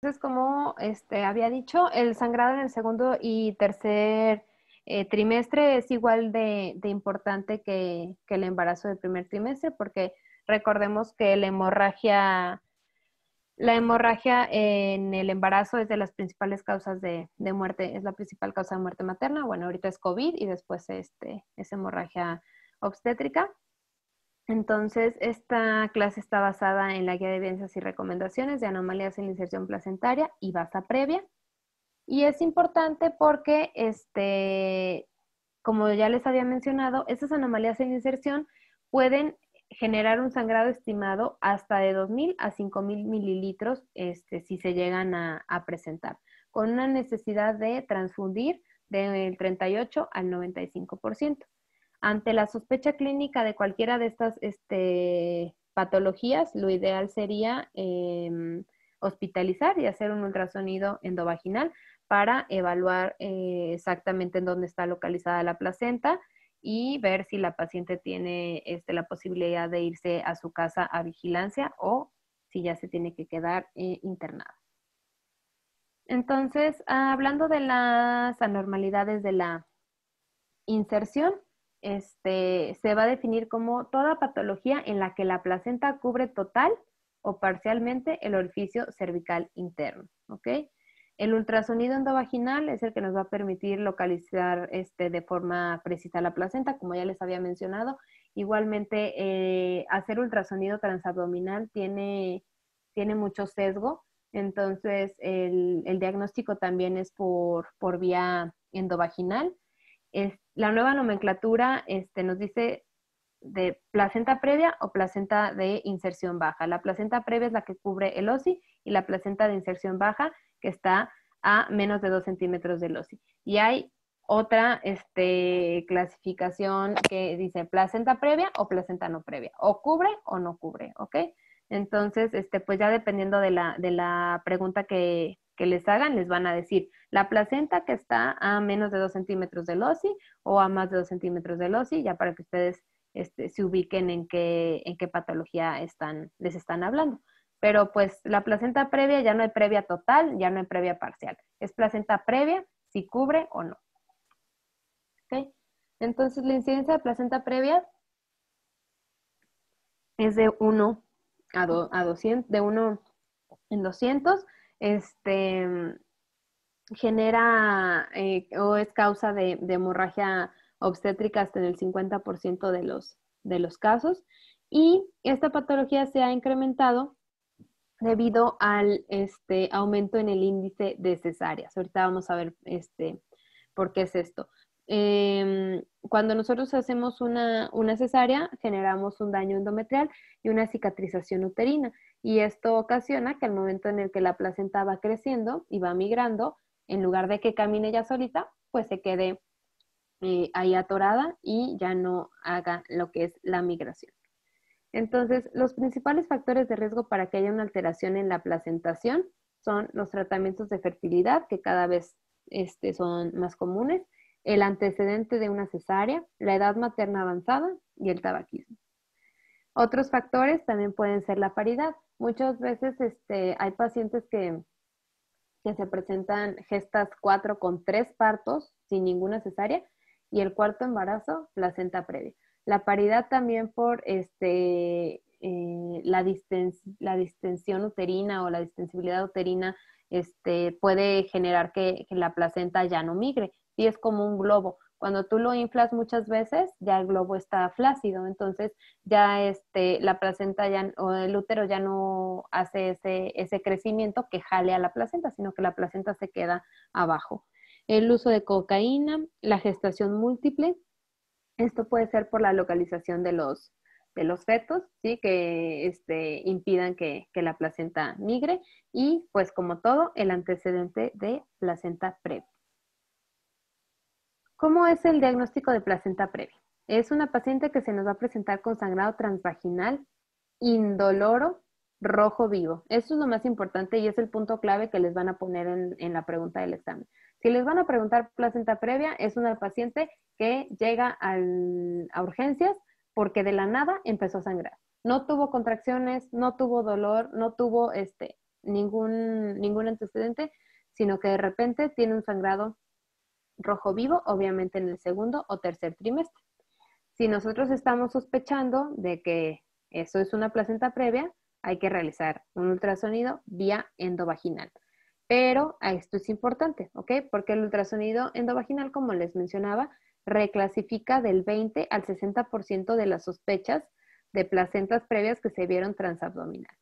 Entonces, como este, había dicho, el sangrado en el segundo y tercer eh, trimestre es igual de, importante que, el embarazo del primer trimestre, porque recordemos que la hemorragia, la hemorragia en el embarazo es de las principales causas de, muerte, es la principal causa de muerte materna. Bueno, ahorita es COVID y después este, es hemorragia obstétrica. Entonces, esta clase está basada en la guía de evidencias y recomendaciones de anomalías en la inserción placentaria y basa previa. Y es importante porque, este, como ya les había mencionado, esas anomalías en inserción pueden generar un sangrado estimado hasta de 2.000 a 5.000 mililitros este, si se llegan a, a presentar, con una necesidad de transfundir del 38 al 95%. Ante la sospecha clínica de cualquiera de estas este, patologías, lo ideal sería em, hospitalizar y hacer un ultrasonido endovaginal para evaluar eh, exactamente en dónde está localizada la placenta y ver si la paciente tiene este, la posibilidad de irse a su casa a vigilancia o si ya se tiene que quedar eh, internada. Entonces, ah, hablando de las anormalidades de la inserción, este, se va a definir como toda patología en la que la placenta cubre total o parcialmente el orificio cervical interno. El ultrasonido endovaginal es el que nos va a permitir localizar este, de forma precisa la placenta, como ya les había mencionado. Igualmente, eh, hacer ultrasonido transabdominal tiene, mucho sesgo, entonces el, diagnóstico también es por vía endovaginal la nueva nomenclatura este, nos dice de placenta previa o placenta de inserción baja. La placenta previa es la que cubre el OSI y la placenta de inserción baja que está a menos de 2 centímetros del OSI. Y hay otra este, clasificación que dice placenta previa o placenta no previa, o cubre o no cubre, ¿ok? Entonces, este, pues ya dependiendo de la pregunta que, que les hagan, les van a decir la placenta que está a menos de 2 centímetros del OSI o a más de 2 centímetros del OSI, ya para que ustedes este, se ubiquen en qué, en qué patología están, les están hablando. Pero pues la placenta previa ya no hay previa total, ya no hay previa parcial. Es placenta previa, si cubre o no. Entonces la incidencia de placenta previa es de 1 a, de 1 en 200 este, mm, genera eh, o es causa de, hemorragia obstétrica hasta en el 50% de los, de los casos. Y esta patología se ha incrementado debido al este, aumento en el índice de cesáreas. Ahorita vamos a ver este, por qué es esto. Em, cuando nosotros hacemos una, cesárea, generamos un daño endometrial y una cicatrización uterina. Y esto ocasiona que al momento en el que la placenta va creciendo y va migrando, en lugar de que camine ya solita, pues se quede eh, ahí atorada y ya no haga lo que es la migración. Entonces, los principales factores de riesgo para que haya una alteración en la placentación son los tratamientos de fertilidad, que cada vez este, son más comunes, el antecedente de una cesárea, la edad materna avanzada y el tabaquismo. Otros factores también pueden ser la paridad. Muchas veces este, hay pacientes que, se presentan gestas cuatro con tres partos sin ninguna cesárea y el cuarto embarazo, placenta previa. La paridad también por este, eh, la, distensión uterina o la distensibilidad uterina este, puede generar que, la placenta ya no migre y es como un globo. Cuando tú lo inflas muchas veces, ya el globo está flácido, entonces ya este, la placenta ya, o el útero ya no hace ese, crecimiento que jale a la placenta, sino que la placenta se queda abajo. El uso de cocaína, la gestación múltiple, esto puede ser por la localización de los, de los fetos, ¿sí? que este, impidan que, que, la placenta migre y pues como todo, el antecedente de placenta previa. ¿Cómo es el diagnóstico de placenta previa? Es una paciente que se nos va a presentar con sangrado transvaginal, indoloro, rojo vivo. Eso es lo más importante y es el punto clave que les van a poner en, la pregunta del examen. Si les van a preguntar placenta previa, es una paciente que llega a urgencias porque de la nada empezó a sangrar. No tuvo contracciones, no tuvo dolor, no tuvo este, ningún, ningún antecedente, sino que de repente tiene un sangrado rojo vivo, obviamente en el segundo o tercer trimestre. Si nosotros estamos sospechando de que eso es una placenta previa, hay que realizar un ultrasonido vía endovaginal. Pero esto es importante, ¿ok? Porque el ultrasonido endovaginal, como les mencionaba, reclasifica del 20 al 60% de las sospechas de placentas previas que se vieron transabdominal.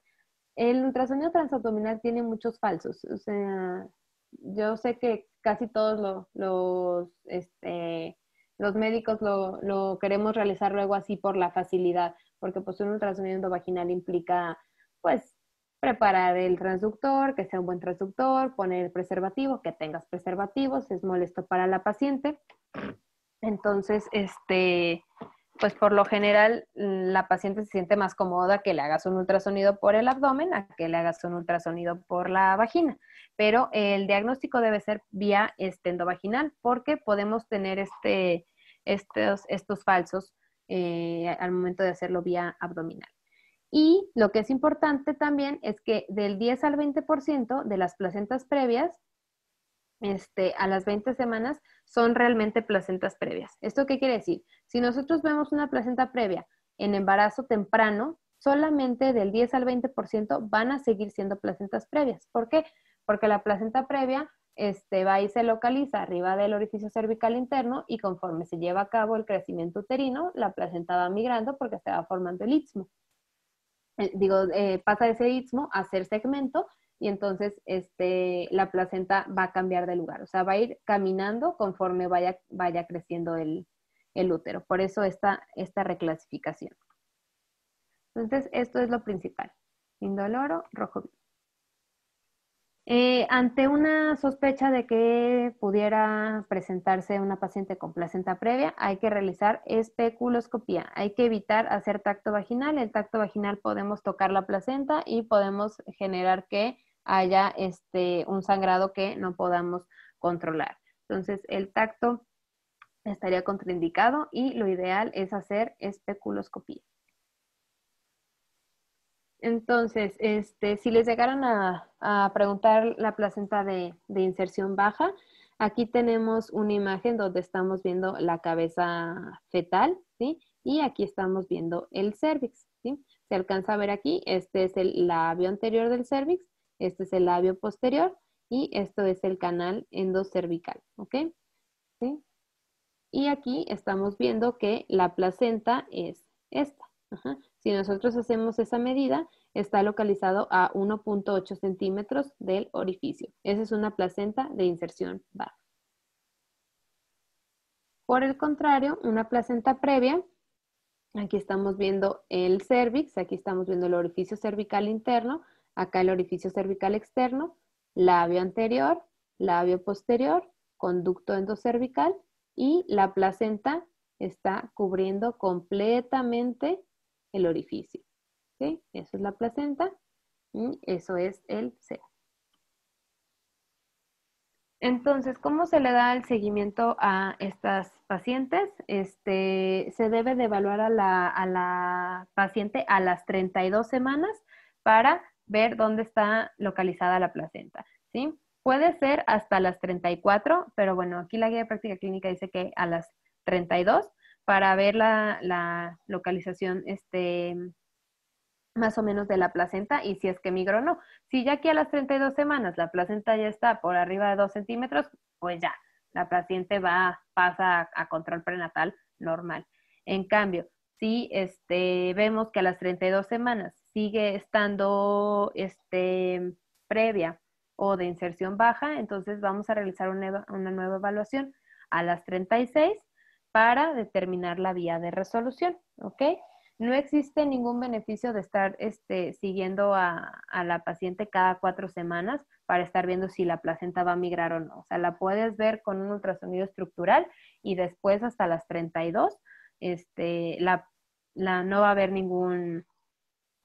El ultrasonido transabdominal tiene muchos falsos. O sea, yo sé que casi todos los, este, los médicos lo, lo, queremos realizar luego así por la facilidad, porque pues un ultrasonido vaginal implica pues preparar el transductor, que sea un buen transductor, poner preservativo, que tengas preservativos, es molesto para la paciente. Entonces, este, pues por lo general mm, la paciente se siente más cómoda que le hagas un ultrasonido por el abdomen a que le hagas un ultrasonido por la vagina. Pero el diagnóstico debe ser vía endovaginal porque podemos tener este, estos, estos falsos eh, al momento de hacerlo vía abdominal. Y lo que es importante también es que del 10 al 20% de las placentas previas este, a las 20 semanas son realmente placentas previas. ¿Esto qué quiere decir? Si nosotros vemos una placenta previa en embarazo temprano, solamente del 10 al 20% van a seguir siendo placentas previas. ¿Por qué? Porque la placenta previa este, va y se localiza arriba del orificio cervical interno y conforme se lleva a cabo el crecimiento uterino, la placenta va migrando porque se va formando el istmo. Eh, digo, eh, pasa de ese istmo a ser segmento y entonces este, la placenta va a cambiar de lugar, o sea, va a ir caminando conforme vaya, vaya creciendo el, útero. Por eso esta, esta reclasificación. Entonces, esto es lo principal. Indoloro, rojo eh, ante una sospecha de que pudiera presentarse una paciente con placenta previa, hay que realizar especuloscopía. Hay que evitar hacer tacto vaginal. El tacto vaginal podemos tocar la placenta y podemos generar que haya este, un sangrado que no podamos controlar. Entonces, el tacto estaría contraindicado y lo ideal es hacer especuloscopía. Entonces, este, si les llegaron a, preguntar la placenta de, inserción baja, aquí tenemos una imagen donde estamos viendo la cabeza fetal, Y aquí estamos viendo el cérvix. ¿sí? Se alcanza a ver aquí, este es el labio anterior del cérvix este es el labio posterior y esto es el canal endocervical, ¿ok? ¿Sí? Y aquí estamos viendo que la placenta es esta. Si nosotros hacemos esa medida, está localizado a 1.8 centímetros del orificio. Esa es una placenta de inserción baja. Por el contrario, una placenta previa, aquí estamos viendo el cervix, aquí estamos viendo el orificio cervical interno, acá el orificio cervical externo, labio anterior, labio posterior, conducto endocervical y la placenta está cubriendo completamente el orificio. Eso es la placenta y eso es el c. Entonces, ¿cómo se le da el seguimiento a estas pacientes? Este, se debe de evaluar a la, a la paciente a las 32 semanas para ver dónde está localizada la placenta, ¿sí? Puede ser hasta las 34, pero bueno, aquí la guía de práctica clínica dice que a las 32 para ver la, localización este, más o menos de la placenta y si es que migró o no. Si ya aquí a las 32 semanas la placenta ya está por arriba de 2 centímetros, pues ya, la paciente va, pasa a, a control prenatal normal. En cambio, si este, vemos que a las 32 semanas sigue estando este, previa o de inserción baja, entonces vamos a realizar una, nueva evaluación a las 36 para determinar la vía de resolución, ¿ok? No existe ningún beneficio de estar este, siguiendo a, la paciente cada cuatro semanas para estar viendo si la placenta va a migrar o no. O sea, la puedes ver con un ultrasonido estructural y después hasta las 32 este, la, no va a haber ningún,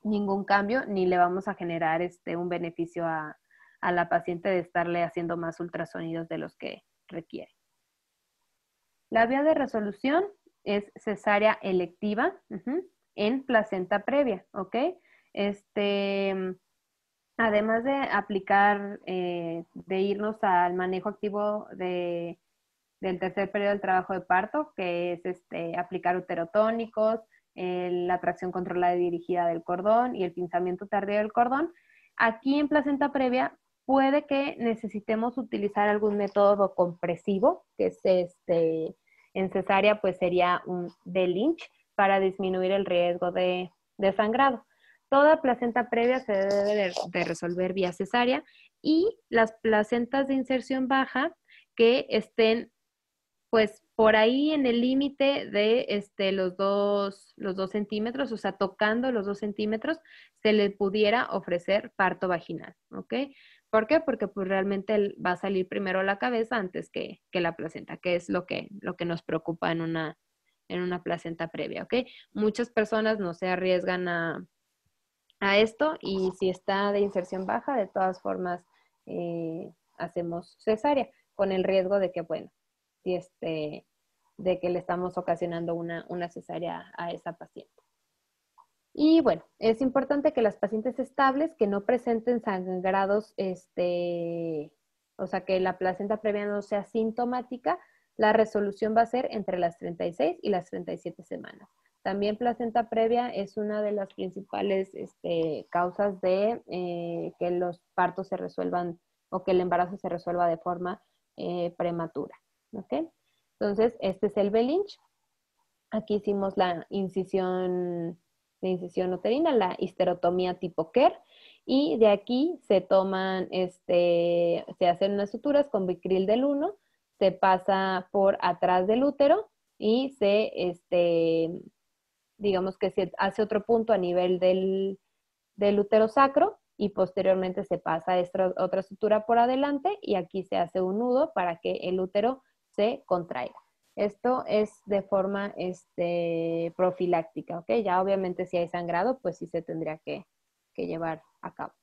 ningún cambio ni le vamos a generar este, un beneficio a, la paciente de estarle haciendo más ultrasonidos de los que requiere. La vía de resolución es cesárea electiva en placenta previa, ¿ok? Este, además de aplicar, eh, de irnos al manejo activo de, del tercer periodo del trabajo de parto, que es este, aplicar uterotónicos, la tracción controlada y dirigida del cordón y el pinzamiento tardío del cordón. Aquí en placenta previa puede que necesitemos utilizar algún método compresivo, que es este, en cesárea pues sería un de Lynch para disminuir el riesgo de, sangrado. Toda placenta previa se debe de resolver vía cesárea y las placentas de inserción baja que estén pues por ahí en el límite de este, los, dos, los centímetros, o sea, tocando los dos centímetros, se le pudiera ofrecer parto vaginal, ¿ok? ¿Por qué? Porque pues realmente va a salir primero la cabeza antes que, la placenta, que es lo que, lo que nos preocupa en una, en una placenta previa, ¿ok? Muchas personas no se arriesgan a, esto y si está de inserción baja, de todas formas eh, hacemos cesárea, con el riesgo de que, bueno, si este, de que le estamos ocasionando una, cesárea a esa paciente. Y bueno, es importante que las pacientes estables que no presenten sangrados, este, o sea, que la placenta previa no sea sintomática, la resolución va a ser entre las 36 y las 37 semanas. También placenta previa es una de las principales este, causas de eh, que los partos se resuelvan o que el embarazo se resuelva de forma eh, prematura. Entonces, este es el Belinch. Aquí hicimos la incisión, incisión uterina, la histerotomía tipo Kerr. Y de aquí se toman, este, se hacen unas suturas con vicril del 1, se pasa por atrás del útero y se, este, digamos que se hace otro punto a nivel del, del útero sacro y posteriormente se pasa esta, otra sutura por adelante y aquí se hace un nudo para que el útero se contraiga. Esto es de forma este, profiláctica, ¿ok? Ya obviamente si hay sangrado, pues sí se tendría que, llevar a cabo.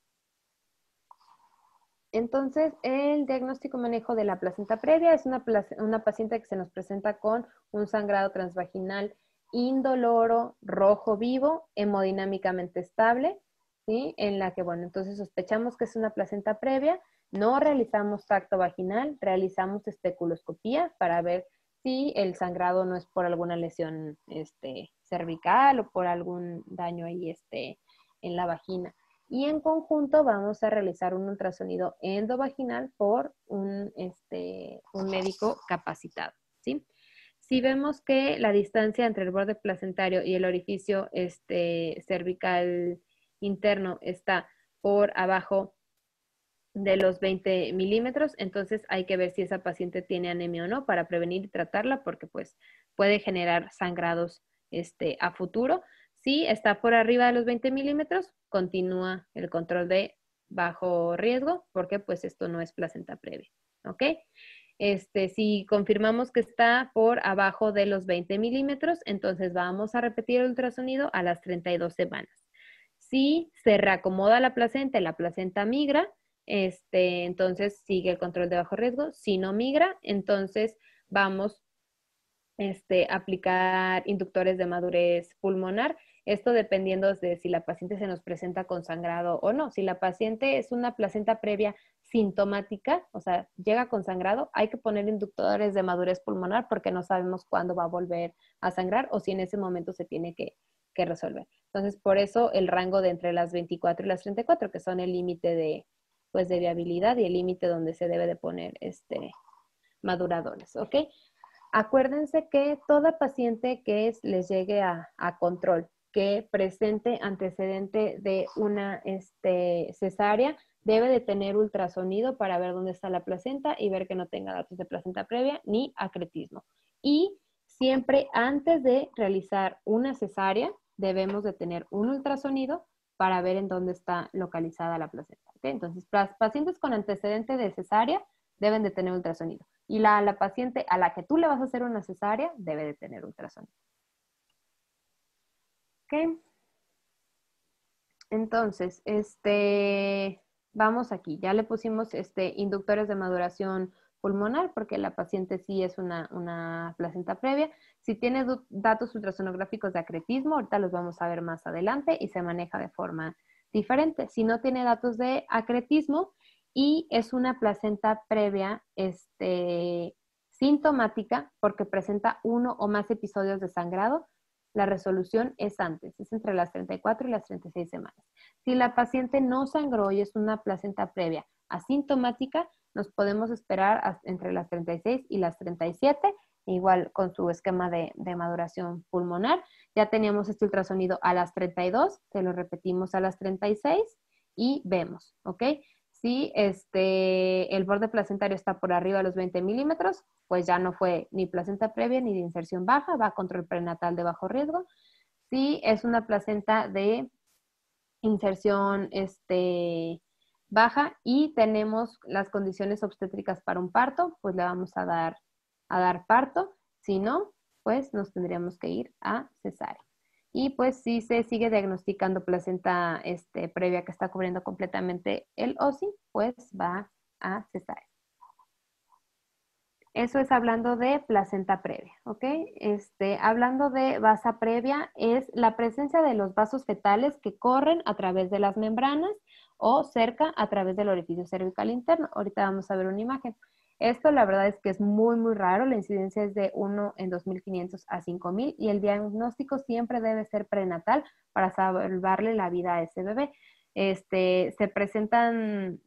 Entonces, el diagnóstico manejo de la placenta previa es una, una paciente que se nos presenta con un sangrado transvaginal indoloro, rojo vivo, hemodinámicamente estable, ¿sí? En la que, bueno, entonces sospechamos que es una placenta previa, no realizamos tacto vaginal, realizamos especuloscopía para ver si el sangrado no es por alguna lesión este, cervical o por algún daño ahí este, en la vagina. Y en conjunto vamos a realizar un ultrasonido endovaginal por un, este, un médico capacitado. ¿sí? Si vemos que la distancia entre el borde placentario y el orificio este, cervical interno está por abajo de los 20 milímetros, entonces hay que ver si esa paciente tiene anemia o no para prevenir y tratarla porque pues puede generar sangrados este, a futuro. Si está por arriba de los 20 milímetros, continúa el control de bajo riesgo porque pues esto no es placenta previa, este, si confirmamos que está por abajo de los 20 milímetros, entonces vamos a repetir el ultrasonido a las 32 semanas. Si se reacomoda la placenta y la placenta migra, este, entonces sigue el control de bajo riesgo. Si no migra, entonces vamos este, aplicar inductores de madurez pulmonar. Esto dependiendo de si la paciente se nos presenta con sangrado o no. Si la paciente es una placenta previa sintomática, o sea, llega con sangrado, hay que poner inductores de madurez pulmonar porque no sabemos cuándo va a volver a sangrar o si en ese momento se tiene que, que resolver. Entonces, por eso el rango de entre las 24 y las 34, que son el límite de, pues de viabilidad y el límite donde se debe de poner este maduradores, ¿ok? Acuérdense que toda paciente que les llegue a, a control, que presente antecedente de una este, cesárea, debe de tener ultrasonido para ver dónde está la placenta y ver que no tenga datos de placenta previa ni acretismo. Y siempre antes de realizar una cesárea, debemos de tener un ultrasonido para ver en dónde está localizada la placenta. Entonces, las pacientes con antecedente de cesárea deben de tener ultrasonido. Y la, paciente a la que tú le vas a hacer una cesárea debe de tener ultrasonido. ¿Ok? Entonces, este, vamos aquí. Ya le pusimos este, inductores de maduración pulmonar porque la paciente sí es una, una placenta previa. Si tiene datos ultrasonográficos de acretismo, ahorita los vamos a ver más adelante y se maneja de forma diferente. Si no tiene datos de acretismo y es una placenta previa este, sintomática porque presenta uno o más episodios de sangrado, la resolución es antes, es entre las 34 y las 36 semanas. Si la paciente no sangró y es una placenta previa asintomática, nos podemos esperar entre las 36 y las 37 igual con su esquema de, maduración pulmonar. Ya teníamos este ultrasonido a las 32, te lo repetimos a las 36 y vemos, ¿ok? Si este, el borde placentario está por arriba de los 20 milímetros, pues ya no fue ni placenta previa ni de inserción baja, va contra control prenatal de bajo riesgo. Si es una placenta de inserción este, baja y tenemos las condiciones obstétricas para un parto, pues le vamos a dar a dar parto, si no, pues nos tendríamos que ir a cesárea. Y pues si se sigue diagnosticando placenta este, previa que está cubriendo completamente el OSI, pues va a cesárea. Eso es hablando de placenta previa, ¿ok? Este, hablando de basa previa, es la presencia de los vasos fetales que corren a través de las membranas o cerca a través del orificio cervical interno. Ahorita vamos a ver una imagen. Esto la verdad es que es muy, muy raro. La incidencia es de 1 en 2.500 a 5.000 y el diagnóstico siempre debe ser prenatal para salvarle la vida a ese bebé. Este, se presentan,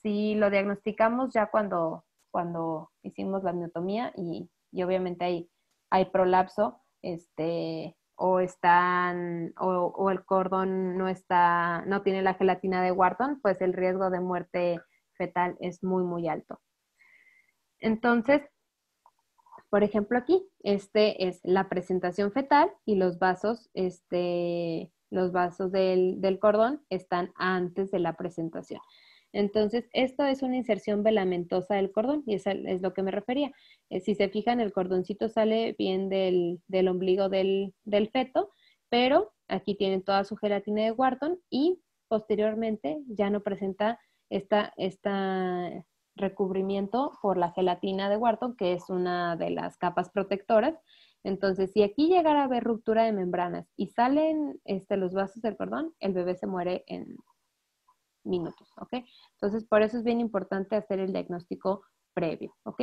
si lo diagnosticamos ya cuando, cuando hicimos la neotomía y, obviamente hay, hay prolapso, este, o están o, el cordón no está no tiene la gelatina de Wharton, pues el riesgo de muerte fetal es muy muy alto. Entonces, por ejemplo, aquí, este es la presentación fetal y los vasos, este, los vasos del, cordón están antes de la presentación. Entonces, esto es una inserción velamentosa del cordón y es es lo que me refería. Eh, si se fijan, el cordoncito sale bien del, ombligo del, feto, pero aquí tienen toda su gelatina de Wharton y posteriormente ya no presenta esta, esta recubrimiento por la gelatina de Wharton, que es una de las capas protectoras. Entonces, si aquí llegara a haber ruptura de membranas y salen este, los vasos del cordón, el bebé se muere en minutos, ¿ok? Entonces, por eso es bien importante hacer el diagnóstico previo, ¿ok?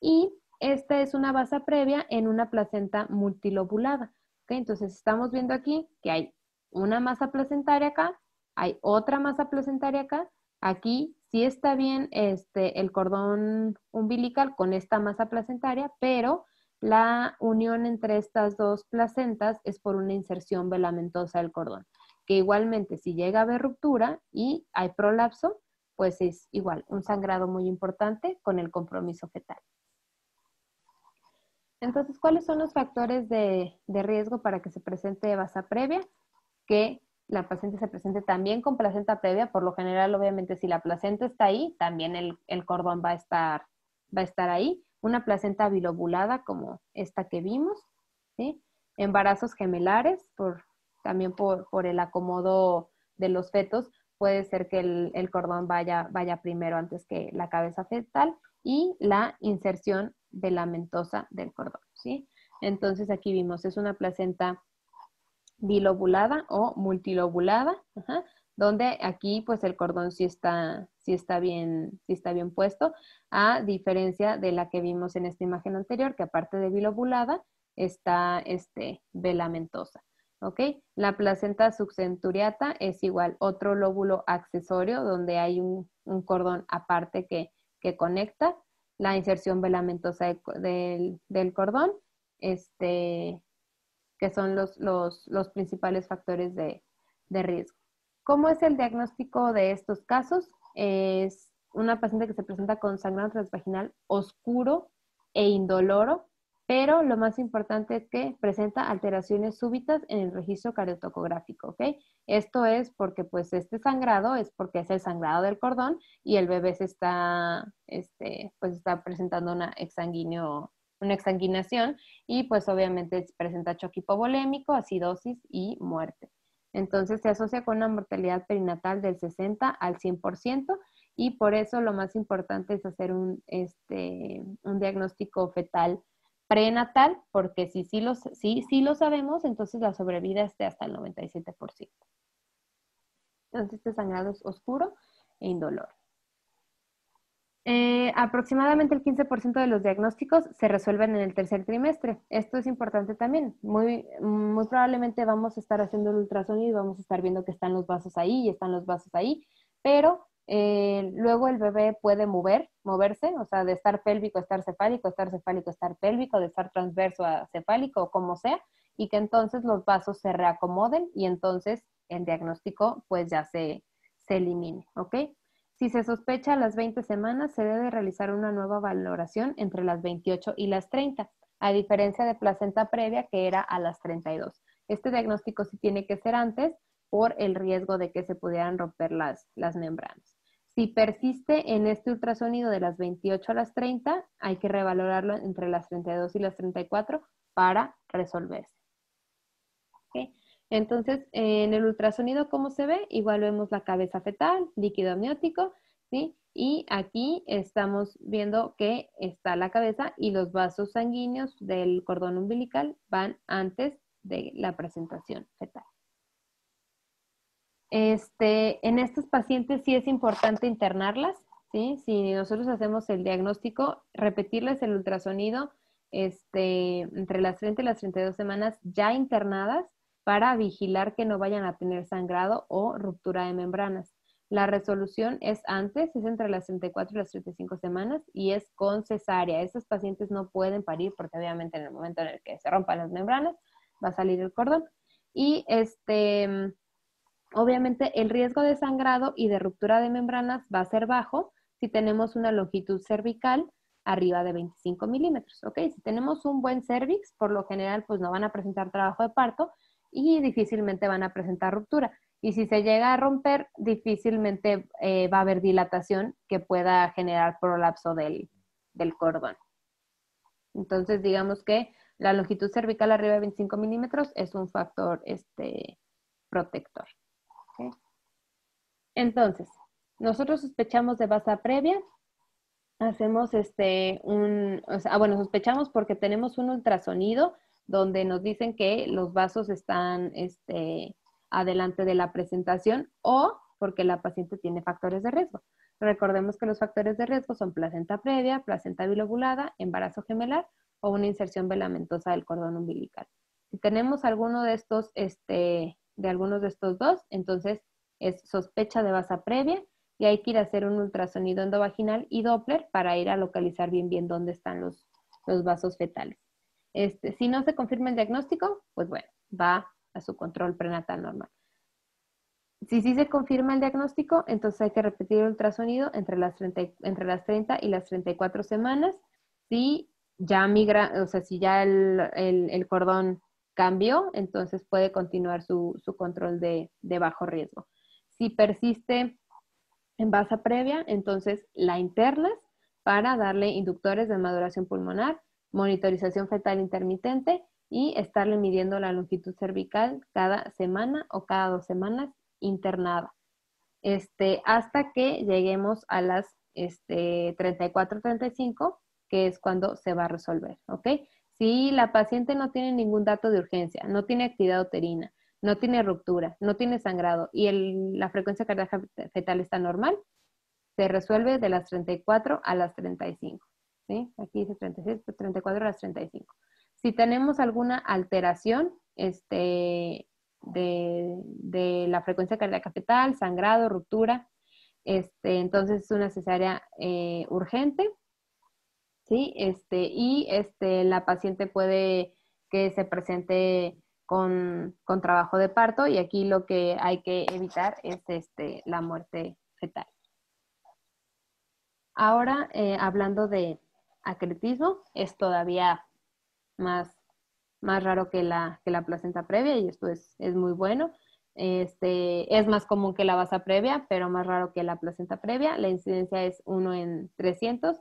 Y esta es una basa previa en una placenta multilobulada, ¿ok? Entonces, estamos viendo aquí que hay una masa placentaria acá, hay otra masa placentaria acá, aquí está bien este, el cordón umbilical con esta masa placentaria, pero la unión entre estas dos placentas es por una inserción velamentosa del cordón, que igualmente si llega a haber ruptura y hay prolapso, pues es igual un sangrado muy importante con el compromiso fetal. Entonces, ¿cuáles son los factores de, de riesgo para que se presente vasa previa? Que la paciente se presente también con placenta previa, por lo general, obviamente, si la placenta está ahí, también el, cordón va a, estar, va a estar ahí. Una placenta bilobulada como esta que vimos, ¿sí? Embarazos gemelares, también por, el acomodo de los fetos, puede ser que el, cordón vaya, vaya primero antes que la cabeza fetal y la inserción de la mentosa del cordón, ¿sí? Entonces aquí vimos, es una placenta bilobulada o multilobulada, donde aquí pues el cordón sí está, está, bien, está bien puesto, a diferencia de la que vimos en esta imagen anterior, que aparte de bilobulada está este, velamentosa. ¿ok? La placenta subcenturiata es igual otro lóbulo accesorio donde hay un, cordón aparte que, conecta la inserción velamentosa del, del, cordón, este, que son los, principales factores de, riesgo. ¿Cómo es el diagnóstico de estos casos? Es una paciente que se presenta con sangrado transvaginal oscuro e indoloro, pero lo más importante es que presenta alteraciones súbitas en el registro cardiotocográfico, ¿ok? Esto es porque pues este sangrado es porque es el sangrado del cordón y el bebé se está, este, pues está presentando una exsanguíneo una exanguinación y pues obviamente presenta choque hipovolémico, acidosis y muerte. Entonces se asocia con una mortalidad perinatal del 60 al 100% y por eso lo más importante es hacer un, este, un diagnóstico fetal prenatal, porque si sí lo, lo sabemos, entonces la sobrevida esté hasta el 97%. Entonces este sangrado es oscuro e indolor. Eh, aproximadamente el 15% de los diagnósticos se resuelven en el tercer trimestre. Esto es importante también. Muy, probablemente vamos a estar haciendo el ultrasonido vamos a estar viendo que están los vasos ahí y están los vasos ahí, pero eh, luego el bebé puede mover, moverse, o sea, de estar pélvico a estar cefálico, estar cefálico a estar pélvico, de estar transverso a cefálico o como sea, y que entonces los vasos se reacomoden y entonces el diagnóstico pues ya se, se elimine, ¿ok? Si se sospecha a las 20 semanas, se debe realizar una nueva valoración entre las 28 y las 30, a diferencia de placenta previa que era a las 32. Este diagnóstico sí tiene que ser antes por el riesgo de que se pudieran romper las, membranas. Si persiste en este ultrasonido de las 28 a las 30, hay que revalorarlo entre las 32 y las 34 para resolverse. Entonces, en el ultrasonido, ¿cómo se ve? Igual vemos la cabeza fetal, líquido amniótico, ¿sí? Y aquí estamos viendo que está la cabeza y los vasos sanguíneos del cordón umbilical van antes de la presentación fetal. Este, en estos pacientes sí es importante internarlas, ¿sí? Si nosotros hacemos el diagnóstico, repetirles el ultrasonido este, entre las 30 y las 32 semanas ya internadas, para vigilar que no vayan a tener sangrado o ruptura de membranas. La resolución es antes, es entre las 34 y las 35 semanas y es con cesárea. Estos pacientes no pueden parir porque obviamente en el momento en el que se rompan las membranas va a salir el cordón. Y este, obviamente el riesgo de sangrado y de ruptura de membranas va a ser bajo si tenemos una longitud cervical arriba de 25 milímetros, ¿ok? Si tenemos un buen cervix, por lo general pues no van a presentar trabajo de parto, y difícilmente van a presentar ruptura. Y si se llega a romper, difícilmente eh, va a haber dilatación que pueda generar prolapso del, cordón. Entonces, digamos que la longitud cervical arriba de 25 milímetros es un factor este, protector. Entonces, nosotros sospechamos de base previa, hacemos este, un, ah, bueno, sospechamos porque tenemos un ultrasonido donde nos dicen que los vasos están este, adelante de la presentación o porque la paciente tiene factores de riesgo. Recordemos que los factores de riesgo son placenta previa, placenta bilobulada, embarazo gemelar o una inserción velamentosa del cordón umbilical. Si tenemos alguno de estos, este, de algunos de estos dos, entonces es sospecha de vasa previa y hay que ir a hacer un ultrasonido endovaginal y Doppler para ir a localizar bien bien dónde están los vasos fetales. Este, si no se confirma el diagnóstico, pues bueno, va a su control prenatal normal. Si sí se confirma el diagnóstico, entonces hay que repetir el ultrasonido entre las 30, entre las 30 y las 34 semanas. Si ya migra, o sea, si ya el, cordón cambió, entonces puede continuar su, control de, bajo riesgo. Si persiste en base previa, entonces la internas para darle inductores de maduración pulmonar monitorización fetal intermitente y estarle midiendo la longitud cervical cada semana o cada dos semanas internada. Este, hasta que lleguemos a las este, 34-35, que es cuando se va a resolver, Si la paciente no tiene ningún dato de urgencia, no tiene actividad uterina, no tiene ruptura, no tiene sangrado y la frecuencia cardíaca fetal está normal, se resuelve de las 34 a las 35. Aquí dice 36, 34 34 las 35. Si tenemos alguna alteración este, de, la frecuencia cardíaca fetal, sangrado, ruptura, este, entonces es una cesárea eh, urgente, ¿sí? Este, y este, la paciente puede que se presente con, trabajo de parto y aquí lo que hay que evitar es este, la muerte fetal. Ahora, eh, hablando de, Acretismo es todavía más, más raro que la, que la placenta previa y esto es, es muy bueno. Este, es más común que la basa previa, pero más raro que la placenta previa. La incidencia es 1 en 300.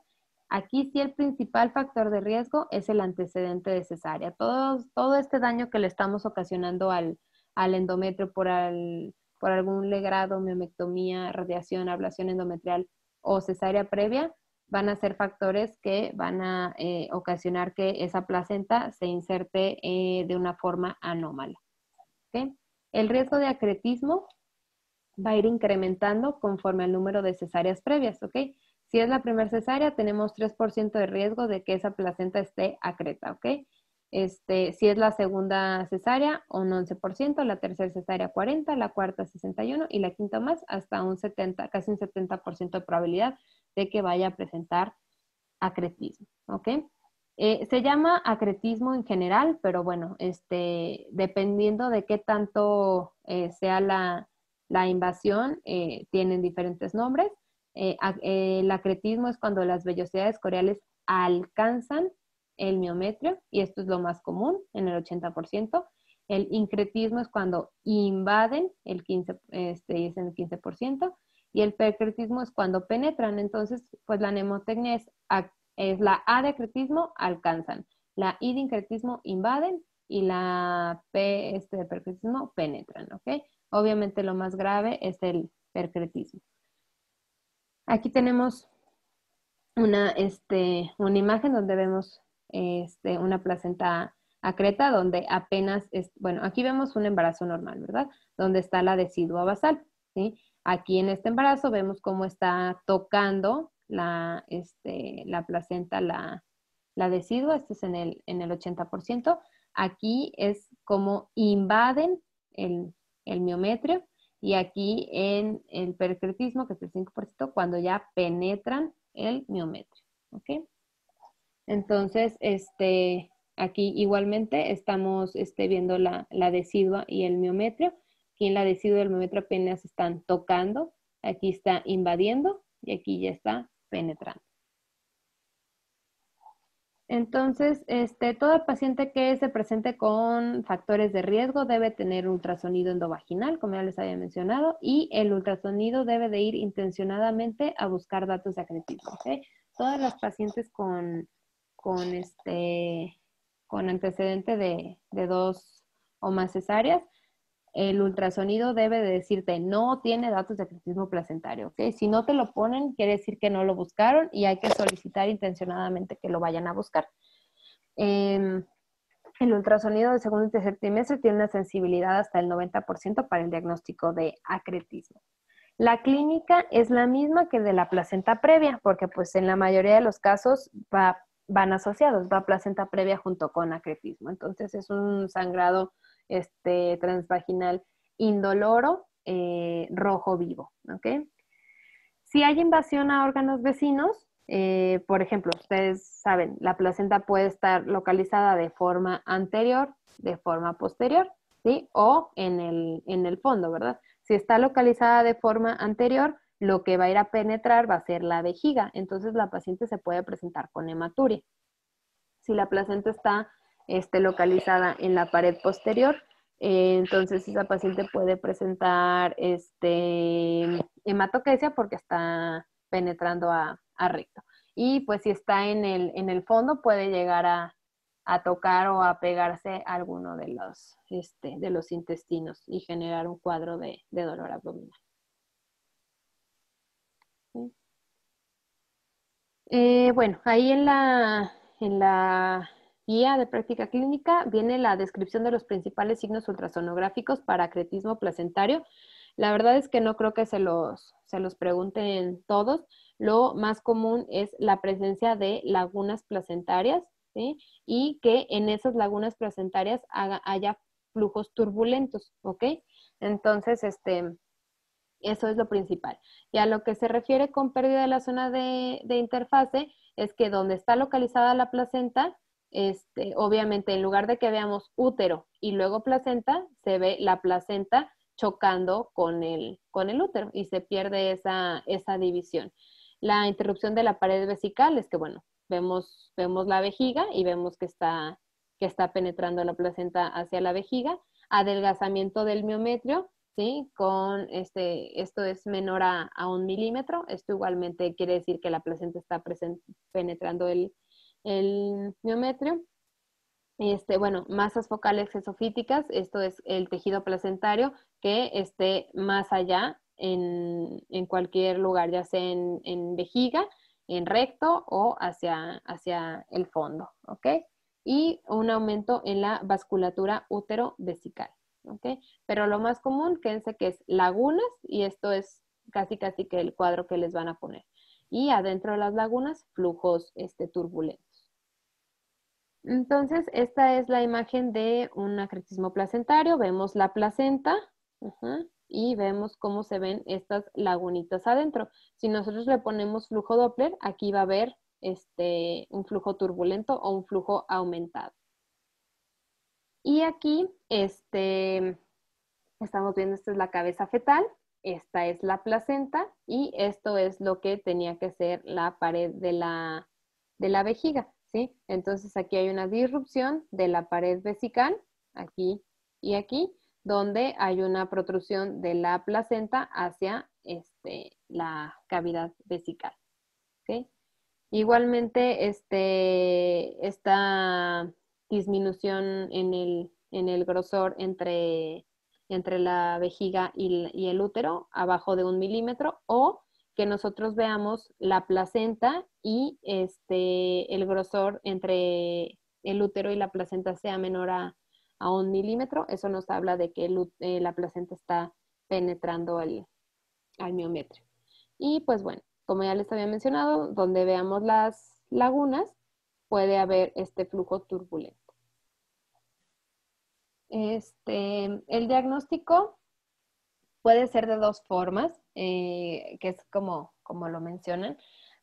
Aquí sí el principal factor de riesgo es el antecedente de cesárea. Todo, todo este daño que le estamos ocasionando al, endometrio por, por algún legrado, miomectomía, radiación, ablación endometrial o cesárea previa, van a ser factores que van a eh, ocasionar que esa placenta se inserte eh, de una forma anómala. El riesgo de acretismo va a ir incrementando conforme al número de cesáreas previas. Si es la primera cesárea, tenemos 3% de riesgo de que esa placenta esté acreta. Este, si es la segunda cesárea, un 11%, la tercera cesárea 40%, la cuarta 61% y la quinta más hasta un 70, casi un 70% de probabilidad de que vaya a presentar acretismo, ¿ok? Eh, se llama acretismo en general, pero bueno, este, dependiendo de qué tanto eh, sea la, invasión, eh, tienen diferentes nombres. el acretismo es cuando las vellosidades coreales alcanzan el miometrio, y esto es lo más común, en el 80%. El incretismo es cuando invaden el 15%, este, el 15%, y el percretismo es cuando penetran. Entonces, pues la nemotecnia es, la A de cretismo, alcanzan, la I de incretismo, invaden y la P este, de percretismo, penetran, ¿ok? Obviamente lo más grave es el percretismo. Aquí tenemos una, este, una imagen donde vemos este, una placenta acreta donde apenas, es, bueno, aquí vemos un embarazo normal, ¿verdad? Donde está la decidua basal, ¿sí? Aquí en este embarazo vemos cómo está tocando este, la, placenta, la, la decidua, este es en el, en el 80%. Aquí es como invaden el, el miometrio y aquí en el pericretismo, que es el 5%, cuando ya penetran el miometrio. Entonces, este, aquí igualmente estamos este, viendo la, la decidua y el miometrio. Aquí en la decide del momento apenas están tocando, aquí está invadiendo y aquí ya está penetrando. Entonces, este, todo paciente que se presente con factores de riesgo debe tener ultrasonido endovaginal, como ya les había mencionado, y el ultrasonido debe de ir intencionadamente a buscar datos de ¿okay? Todas las pacientes con, con, este, con antecedente de, de dos o más cesáreas el ultrasonido debe de decirte, no tiene datos de acretismo placentario, Si no te lo ponen, quiere decir que no lo buscaron y hay que solicitar intencionadamente que lo vayan a buscar. Em, el ultrasonido de segundo y tercer trimestre tiene una sensibilidad hasta el 90% para el diagnóstico de acretismo. La clínica es la misma que de la placenta previa, porque pues en la mayoría de los casos van asociados, va placenta previa junto con acretismo. Entonces es un sangrado este, transvaginal indoloro eh, rojo vivo. Si hay invasión a órganos vecinos, eh, por ejemplo, ustedes saben, la placenta puede estar localizada de forma anterior, de forma posterior, O en el, en el fondo, ¿verdad? Si está localizada de forma anterior, lo que va a ir a penetrar va a ser la vejiga, entonces la paciente se puede presentar con hematuria. Si la placenta está esté localizada en la pared posterior. Eh, entonces esa paciente puede presentar este, hematoquesia porque está penetrando a, recto. Y pues si está en el, en el fondo puede llegar a, a tocar o a pegarse a alguno de los, este, de los intestinos y generar un cuadro de, dolor abdominal. Eh, bueno, ahí en la, en la Guía de práctica clínica viene la descripción de los principales signos ultrasonográficos para acretismo placentario. La verdad es que no creo que se los, pregunten todos. Lo más común es la presencia de lagunas placentarias y que en esas lagunas placentarias haya flujos turbulentos, ¿ok? Entonces, este, eso es lo principal. Y a lo que se refiere con pérdida de la zona de, de interfase es que donde está localizada la placenta, este, obviamente en lugar de que veamos útero y luego placenta, se ve la placenta chocando con el, útero y se pierde esa, división. La interrupción de la pared vesical es que, bueno, vemos, vemos la vejiga y vemos que está, que está penetrando la placenta hacia la vejiga. Adelgazamiento del miometrio, ¿sí? Con este, esto es menor a, a un milímetro. Esto igualmente quiere decir que la placenta está penetrando el, el miometrio. Este, bueno, masas focales exofíticas, esto es el tejido placentario que esté más allá en, cualquier lugar, ya sea en, en, vejiga, en recto o hacia, hacia el fondo, ¿ok? Y un aumento en la vasculatura útero-vesical, ¿ok? Pero lo más común, quédense que es lagunas y esto es casi casi que el cuadro que les van a poner. Y adentro de las lagunas, flujos este, turbulentos. Entonces, esta es la imagen de un acretismo placentario. Vemos la placenta y vemos cómo se ven estas lagunitas adentro. Si nosotros le ponemos flujo Doppler, aquí va a haber este, un flujo turbulento o un flujo aumentado. Y aquí este, estamos viendo, esta es la cabeza fetal, esta es la placenta y esto es lo que tenía que ser la pared de la vejiga. Entonces aquí hay una disrupción de la pared vesical, aquí y aquí, donde hay una protrusión de la placenta hacia este, la cavidad vesical, Igualmente, este, esta disminución en el, grosor entre, entre la vejiga y el útero, abajo de un milímetro, o que nosotros veamos la placenta y este, el grosor entre el útero y la placenta sea menor a, un milímetro. Eso nos habla de que eh, la placenta está penetrando al miometrio. Y pues bueno, como ya les había mencionado, donde veamos las lagunas, puede haber este flujo turbulento. Este, el diagnóstico puede ser de dos formas. Eh, que es como, lo mencionan,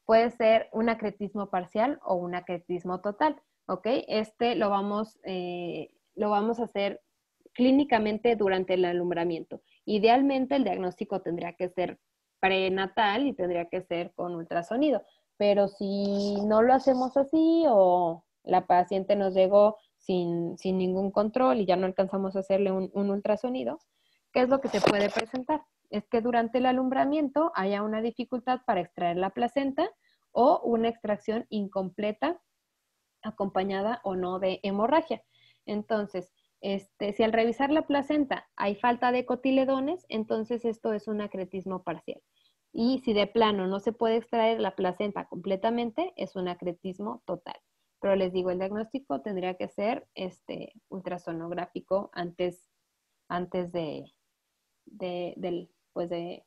puede ser un acretismo parcial o un acretismo total, ¿ok? Este lo vamos, eh, lo vamos a hacer clínicamente durante el alumbramiento. Idealmente el diagnóstico tendría que ser prenatal y tendría que ser con ultrasonido, pero si no lo hacemos así o la paciente nos llegó sin, sin ningún control y ya no alcanzamos a hacerle un, un ultrasonido, ¿qué es lo que se puede presentar? es que durante el alumbramiento haya una dificultad para extraer la placenta o una extracción incompleta acompañada o no de hemorragia. Entonces, este, si al revisar la placenta hay falta de cotiledones, entonces esto es un acretismo parcial. Y si de plano no se puede extraer la placenta completamente, es un acretismo total. Pero les digo, el diagnóstico tendría que ser este, ultrasonográfico antes, antes de, del, pues de,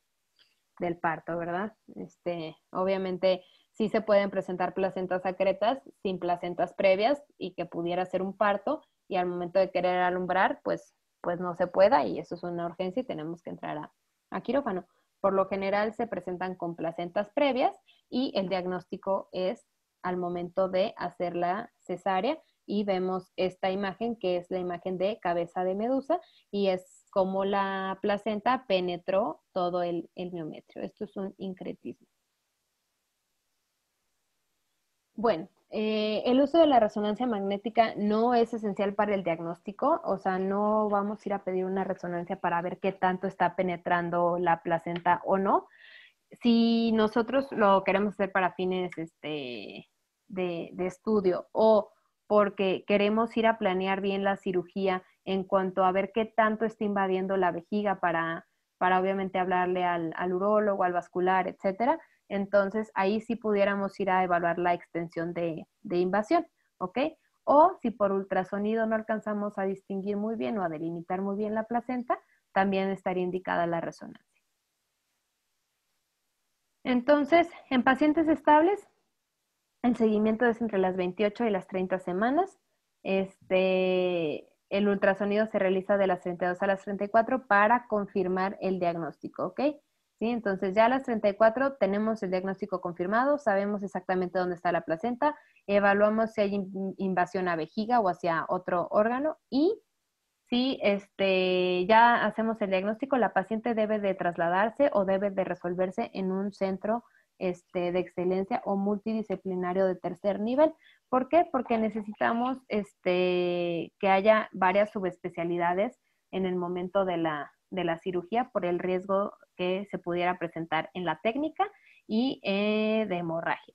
del parto, ¿verdad? Este, obviamente sí se pueden presentar placentas secretas sin placentas previas y que pudiera ser un parto y al momento de querer alumbrar, pues, pues no se pueda y eso es una urgencia y tenemos que entrar a, a quirófano. Por lo general se presentan con placentas previas y el diagnóstico es al momento de hacer la cesárea y vemos esta imagen que es la imagen de cabeza de medusa y es como la placenta penetró todo el, el miometrio. Esto es un incretismo. Bueno, eh, el uso de la resonancia magnética no es esencial para el diagnóstico, o sea, no vamos a ir a pedir una resonancia para ver qué tanto está penetrando la placenta o no. Si nosotros lo queremos hacer para fines este, de estudio o porque queremos ir a planear bien la cirugía en cuanto a ver qué tanto está invadiendo la vejiga para, para obviamente hablarle al, al urólogo, al vascular, etcétera. Entonces ahí sí pudiéramos ir a evaluar la extensión de, de invasión, ¿ok? O si por ultrasonido no alcanzamos a distinguir muy bien o a delimitar muy bien la placenta, también estaría indicada la resonancia. Entonces, en pacientes estables, el seguimiento es entre las 28 y las 30 semanas. Este, el ultrasonido se realiza de las 32 a las 34 para confirmar el diagnóstico, ¿ok? ¿Sí? Entonces ya a las 34 tenemos el diagnóstico confirmado, sabemos exactamente dónde está la placenta, evaluamos si hay invasión a vejiga o hacia otro órgano y si este, ya hacemos el diagnóstico, la paciente debe de trasladarse o debe de resolverse en un centro este, de excelencia o multidisciplinario de tercer nivel. ¿Por qué? Porque necesitamos este, que haya varias subespecialidades en el momento de la, cirugía por el riesgo que se pudiera presentar en la técnica y eh, de hemorragia.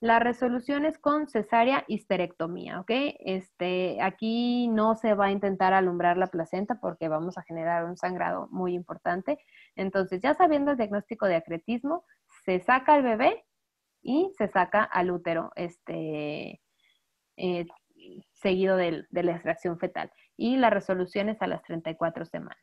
La resolución es con cesárea histerectomía, este, aquí no se va a intentar alumbrar la placenta porque vamos a generar un sangrado muy importante. Entonces, ya sabiendo el diagnóstico de acretismo, se saca al bebé y se saca al útero, este, eh, seguido de, la extracción fetal. Y la resolución es a las 34 semanas.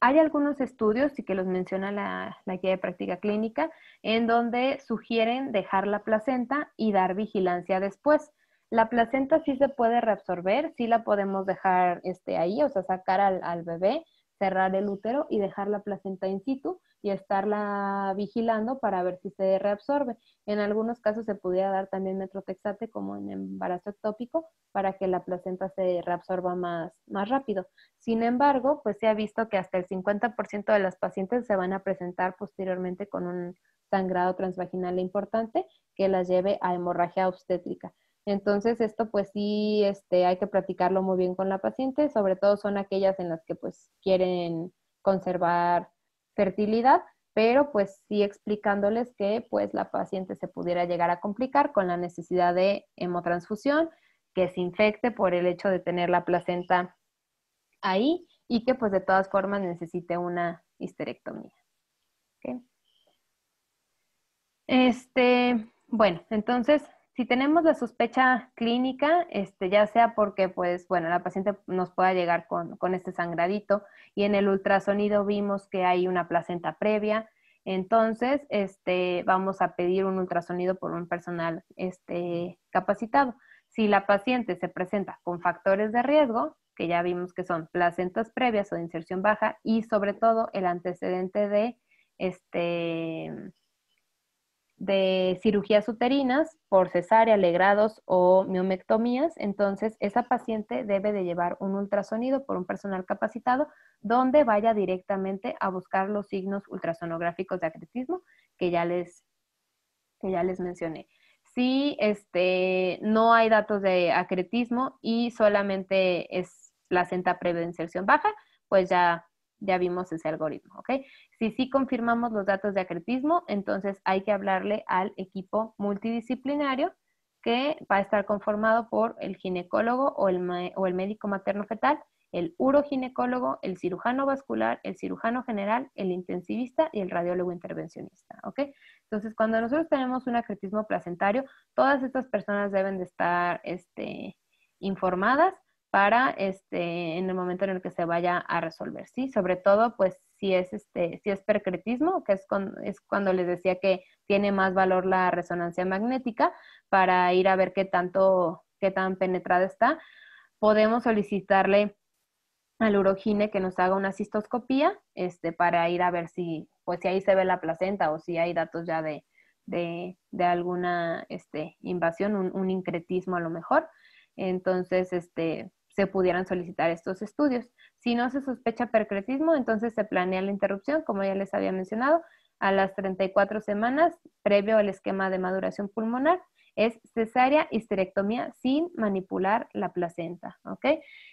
Hay algunos estudios, y que los menciona la, guía de práctica clínica, en donde sugieren dejar la placenta y dar vigilancia después. La placenta sí se puede reabsorber, sí la podemos dejar este, ahí, o sea, sacar al, al bebé, cerrar el útero y dejar la placenta in situ, y estarla vigilando para ver si se reabsorbe. En algunos casos se pudiera dar también metrotexate como en embarazo ectópico para que la placenta se reabsorba más, rápido. Sin embargo, pues se ha visto que hasta el 50% de las pacientes se van a presentar posteriormente con un sangrado transvaginal importante que las lleve a hemorragia obstétrica. Entonces, esto pues sí este, hay que practicarlo muy bien con la paciente, sobre todo son aquellas en las que pues quieren conservar fertilidad, pero pues sí explicándoles que pues la paciente se pudiera llegar a complicar con la necesidad de hemotransfusión, que se infecte por el hecho de tener la placenta ahí y que pues de todas formas necesite una histerectomía. Este, bueno, entonces si tenemos la sospecha clínica, este, ya sea porque, pues, bueno, la paciente nos pueda llegar con, este sangradito y en el ultrasonido vimos que hay una placenta previa, entonces este, vamos a pedir un ultrasonido por un personal este, capacitado. Si la paciente se presenta con factores de riesgo, que ya vimos que son placentas previas o de inserción baja y sobre todo el antecedente de este de cirugías uterinas por cesárea, legrados o miomectomías, entonces esa paciente debe de llevar un ultrasonido por un personal capacitado donde vaya directamente a buscar los signos ultrasonográficos de acretismo que ya les, ya les mencioné. Si este, no hay datos de acretismo y solamente es placenta previa de inserción baja, pues ya ya vimos ese algoritmo, ¿ok? Si sí confirmamos los datos de acretismo, entonces hay que hablarle al equipo multidisciplinario que va a estar conformado por el ginecólogo o el, o el médico materno fetal, el uroginecólogo, el cirujano vascular, el cirujano general, el intensivista y el radiólogo intervencionista, ¿ok? Entonces, cuando nosotros tenemos un acretismo placentario, todas estas personas deben de estar este, informadas para este, en el momento en el que se vaya a resolver, ¿sí? Sobre todo, pues, si es, este, si es percretismo, que es, es cuando les decía que tiene más valor la resonancia magnética, para ir a ver qué tanto, qué tan penetrada está, podemos solicitarle al urogine que nos haga una cistoscopía, este, para ir a ver si, pues, si ahí se ve la placenta o si hay datos ya de, alguna, este, invasión, un, un incretismo a lo mejor. Entonces, este, se pudieran solicitar estos estudios. Si no se sospecha percretismo, entonces se planea la interrupción, como ya les había mencionado, a las 34 semanas previo al esquema de maduración pulmonar. Es cesárea histerectomía sin manipular la placenta.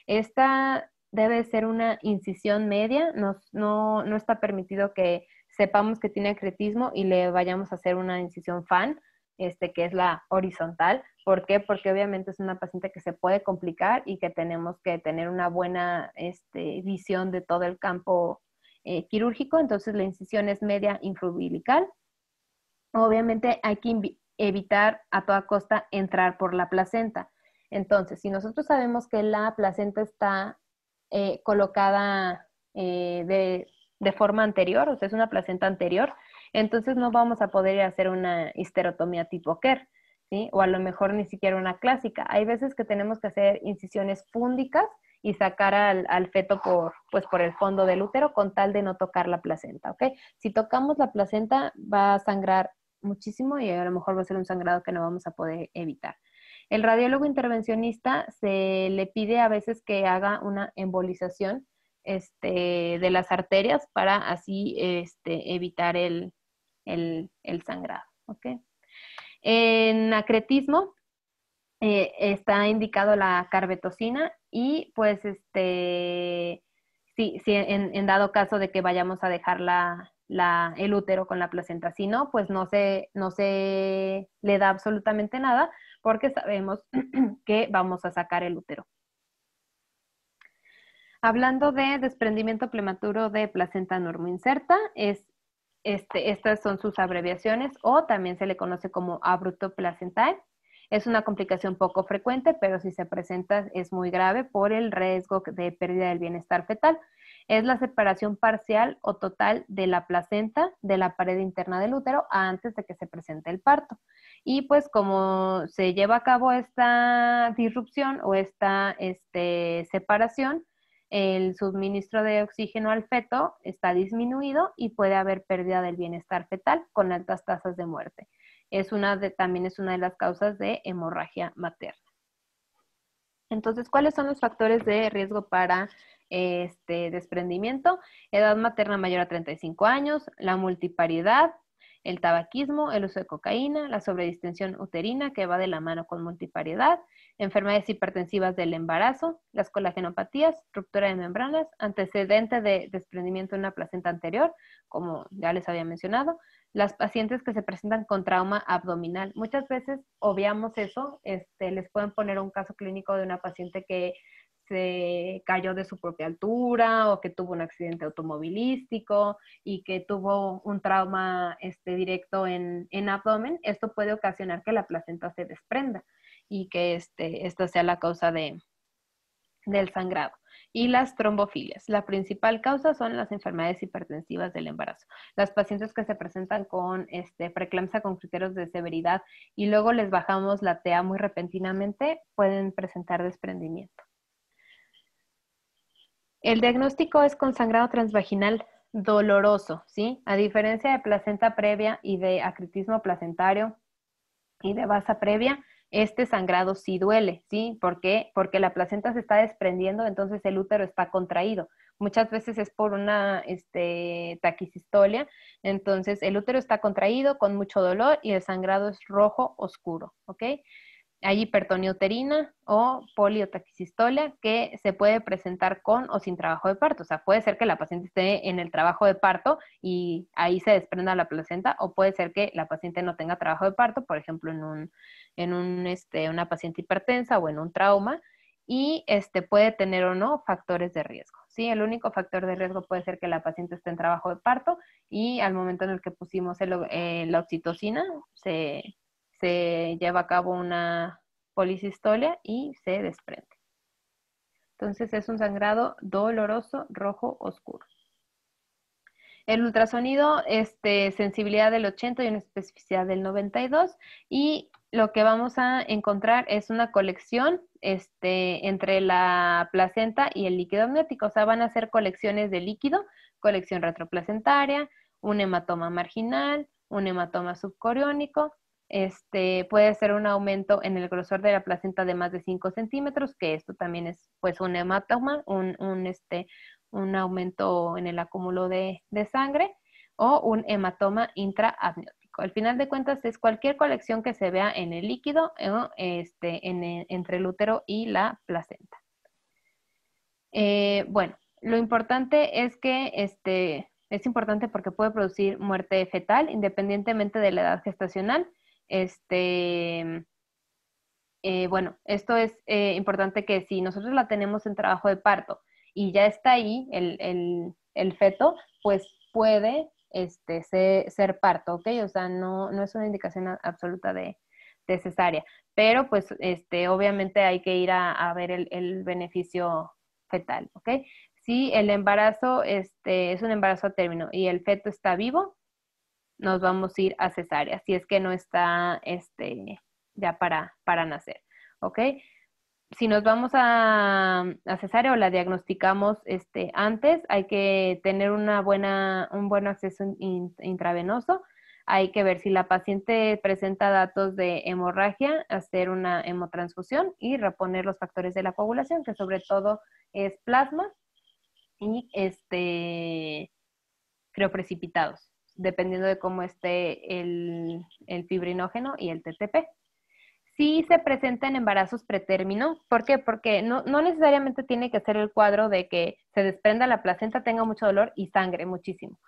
Esta debe ser una incisión media, no, está permitido que sepamos que tiene acretismo y le vayamos a hacer una incisión fan, este, que es la horizontal, ¿Por qué? Porque obviamente es una paciente que se puede complicar y que tenemos que tener una buena este, visión de todo el campo eh, quirúrgico. Entonces la incisión es media infrubilical. Obviamente hay que evitar a toda costa entrar por la placenta. Entonces, si nosotros sabemos que la placenta está eh, colocada eh, de, forma anterior, o sea, es una placenta anterior, entonces no vamos a poder hacer una histerotomía tipo Kerr. O a lo mejor ni siquiera una clásica. Hay veces que tenemos que hacer incisiones fúndicas y sacar al, feto por, pues por el fondo del útero con tal de no tocar la placenta, Si tocamos la placenta va a sangrar muchísimo y a lo mejor va a ser un sangrado que no vamos a poder evitar. El radiólogo intervencionista se le pide a veces que haga una embolización este, de las arterias para así este, evitar el, sangrado, en acretismo eh, está indicado la carbetocina y pues este, sí, en, dado caso de que vayamos a dejar la, el útero con la placenta, si no, pues no se, no se le da absolutamente nada porque sabemos que vamos a sacar el útero. Hablando de desprendimiento prematuro de placenta normoinserta, es este, estas son sus abreviaciones o también se le conoce como abrupto placental. Es una complicación poco frecuente, pero si se presenta es muy grave por el riesgo de pérdida del bienestar fetal. Es la separación parcial o total de la placenta de la pared interna del útero antes de que se presente el parto. Y pues como se lleva a cabo esta disrupción o esta este, separación, el suministro de oxígeno al feto está disminuido y puede haber pérdida del bienestar fetal con altas tasas de muerte. también es una de las causas de hemorragia materna. Entonces, ¿cuáles son los factores de riesgo para este desprendimiento? Edad materna mayor a 35 años, la multiparidad, el tabaquismo, el uso de cocaína, la sobredistensión uterina que va de la mano con multipariedad, enfermedades hipertensivas del embarazo, las colagenopatías, ruptura de membranas, antecedente de desprendimiento de una placenta anterior, como ya les había mencionado, las pacientes que se presentan con trauma abdominal. Muchas veces obviamos eso, este, les pueden poner un caso clínico de una paciente que se cayó de su propia altura o que tuvo un accidente automovilístico y que tuvo un trauma este, directo en abdomen, esto puede ocasionar que la placenta se desprenda y que este, esta sea la causa del sangrado. Y las trombofilias. La principal causa son las enfermedades hipertensivas del embarazo. Las pacientes que se presentan con este, preeclampsia con criterios de severidad y luego les bajamos la TEA muy repentinamente pueden presentar desprendimiento. El diagnóstico es con sangrado transvaginal doloroso, ¿sí? A diferencia de placenta previa y de acritismo placentario y de basa previa, este sangrado sí duele, ¿sí? ¿Por qué? Porque la placenta se está desprendiendo, entonces el útero está contraído. Muchas veces es por una este, entonces el útero está contraído con mucho dolor y el sangrado es rojo oscuro, ¿ok? Hay hipertonioterina uterina o poliotaquicistolia que se puede presentar con o sin trabajo de parto. O sea, puede ser que la paciente esté en el trabajo de parto y ahí se desprenda la placenta o puede ser que la paciente no tenga trabajo de parto, por ejemplo, en un en un, este, una paciente hipertensa o en un trauma y este, puede tener o no factores de riesgo. ¿sí? El único factor de riesgo puede ser que la paciente esté en trabajo de parto y al momento en el que pusimos eh, la oxitocina se, lleva a cabo una policistolia y se desprende. Entonces es un sangrado doloroso, rojo, oscuro. El ultrasonido, este, sensibilidad del 80 y una especificidad del 92 y lo que vamos a encontrar es una colección este, entre la placenta y el líquido amniótico. O sea, van a ser colecciones de líquido, colección retroplacentaria, un hematoma marginal, un hematoma subcoriónico. Este, puede ser un aumento en el grosor de la placenta de más de 5 centímetros, que esto también es pues un hematoma, un, este, un aumento en el acúmulo de, de sangre o un hematoma intraamniótico. Al final de cuentas es cualquier colección que se vea en el líquido, este, entre el útero y la placenta. Eh, bueno, lo importante es que este, es importante porque puede producir muerte fetal independientemente de la edad gestacional. Este, eh, bueno, esto es eh, importante que si nosotros la tenemos en trabajo de parto y ya está ahí el, el feto, pues puede este, ser, parto, ¿ok? O sea, no, es una indicación absoluta de, cesárea, pero pues este, obviamente hay que ir a, ver el, beneficio fetal, ¿ok? Si el embarazo este, es un embarazo a término y el feto está vivo, nos vamos a ir a cesárea, si es que no está este, ya para, para nacer, ¿ok? si nos vamos a, a cesárea o la diagnosticamos este, antes, hay que tener una buena, un buen acceso intravenoso. Hay que ver si la paciente presenta datos de hemorragia, hacer una hemotransfusión y reponer los factores de la coagulación, que sobre todo es plasma y este, precipitados, dependiendo de cómo esté el, el fibrinógeno y el TTP sí se en embarazos pretérmino. ¿Por qué? Porque no, necesariamente tiene que ser el cuadro de que se desprenda la placenta, tenga mucho dolor y sangre muchísimo.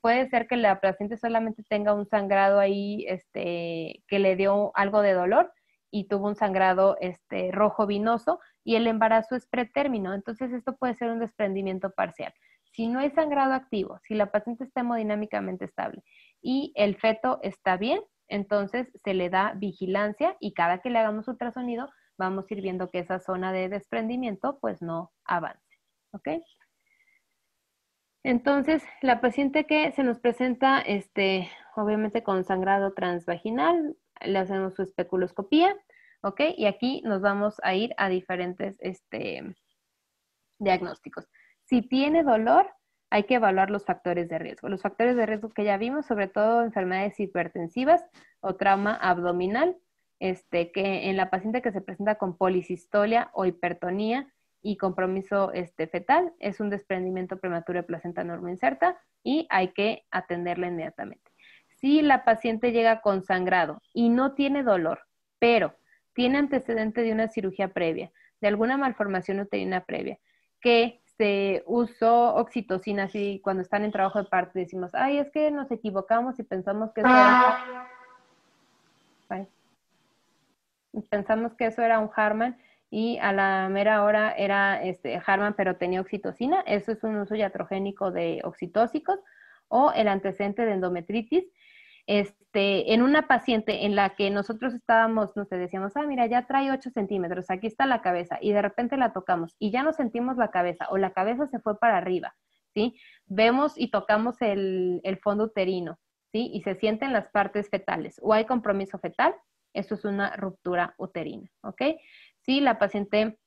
Puede ser que la paciente solamente tenga un sangrado ahí este, que le dio algo de dolor y tuvo un sangrado este, rojo vinoso y el embarazo es pretérmino. Entonces esto puede ser un desprendimiento parcial. Si no hay sangrado activo, si la paciente está hemodinámicamente estable y el feto está bien, entonces se le da vigilancia y cada que le hagamos ultrasonido vamos a ir viendo que esa zona de desprendimiento pues no avance. ¿Ok? Entonces, la paciente que se nos presenta, este, obviamente con sangrado transvaginal, le hacemos su especuloscopía, ¿ok? Y aquí nos vamos a ir a diferentes este, diagnósticos. Si tiene dolor, hay que evaluar los factores de riesgo. Los factores de riesgo que ya vimos, sobre todo enfermedades hipertensivas o trauma abdominal, este, que en la paciente que se presenta con policistolia o hipertonía y compromiso este, fetal, es un desprendimiento prematuro de placenta inserta y hay que atenderla inmediatamente. Si la paciente llega con sangrado y no tiene dolor, pero tiene antecedente de una cirugía previa, de alguna malformación uterina previa, que este, uso oxitocina, así cuando están en trabajo de parte decimos, ay, es que nos equivocamos y pensamos que eso era... Ah. Pensamos que eso era un Harman y a la mera hora era este, Harman pero tenía oxitocina. Eso es un uso iatrogénico de oxitóxicos o el antecedente de endometritis. Este, este, en una paciente en la que nosotros estábamos, no sé, decíamos, ah, mira, ya trae 8 centímetros, aquí está la cabeza, y de repente la tocamos y ya no sentimos la cabeza o la cabeza se fue para arriba, ¿sí? Vemos y tocamos el, fondo uterino, ¿sí? Y se sienten las partes fetales o hay compromiso fetal, eso es una ruptura uterina, ¿ok? Si la paciente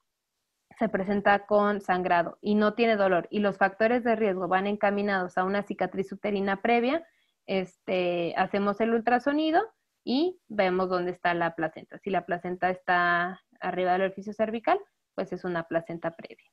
se presenta con sangrado y no tiene dolor y los factores de riesgo van encaminados a una cicatriz uterina previa, este, hacemos el ultrasonido y vemos dónde está la placenta. Si la placenta está arriba del orificio cervical, pues es una placenta previa.